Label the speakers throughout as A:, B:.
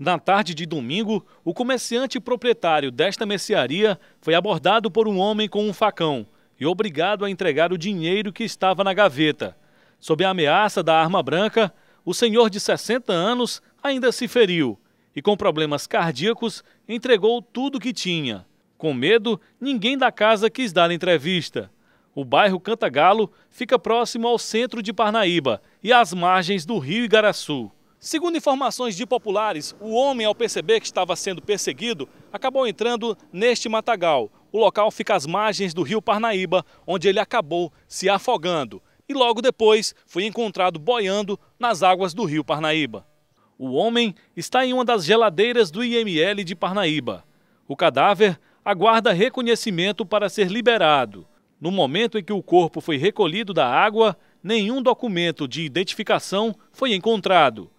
A: Na tarde de domingo, o comerciante proprietário desta mercearia foi abordado por um homem com um facão e obrigado a entregar o dinheiro que estava na gaveta. Sob a ameaça da arma branca, o senhor de 60 anos ainda se feriu e, com problemas cardíacos, entregou tudo que tinha. Com medo, ninguém da casa quis dar entrevista. O bairro Cantagalo fica próximo ao centro de Parnaíba e às margens do rio Igaraçu. Segundo informações de populares, o homem, ao perceber que estava sendo perseguido, acabou entrando neste matagal. O local fica às margens do rio Parnaíba, onde ele acabou se afogando. E logo depois foi encontrado boiando nas águas do rio Parnaíba. O homem está em uma das geladeiras do IML de Parnaíba. O cadáver aguarda reconhecimento para ser liberado. No momento em que o corpo foi recolhido da água, nenhum documento de identificação foi encontrado.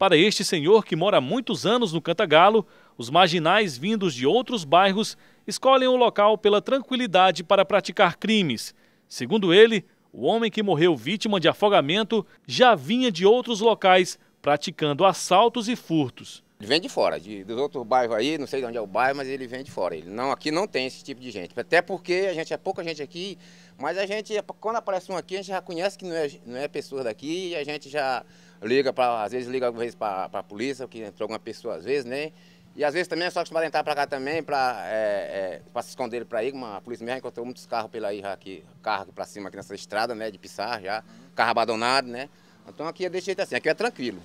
A: Para este senhor que mora há muitos anos no Cantagalo, os marginais vindos de outros bairros escolhem o local pela tranquilidade para praticar crimes. Segundo ele, o homem que morreu vítima de afogamento já vinha de outros locais praticando assaltos e furtos.
B: Ele vem de fora, de, dos outros bairros aí, não sei de onde é o bairro, mas ele vem de fora. Ele não, aqui não tem esse tipo de gente. Até porque a gente é pouca gente aqui, mas a gente, quando aparece um aqui, a gente já conhece que não é, não é pessoa daqui e a gente já liga, pra, às vezes liga algumas vezes para a polícia, que entrou alguma pessoa às vezes, né? E às vezes também é só acostumado a entrar para cá também, para é, é, se esconder para aí, uma, a polícia mesmo encontrou muitos carros pela aí aqui, carro aqui para cima aqui nessa estrada, né? De Pissar já, carro abandonado, né? Então aqui é desse jeito assim, aqui é tranquilo.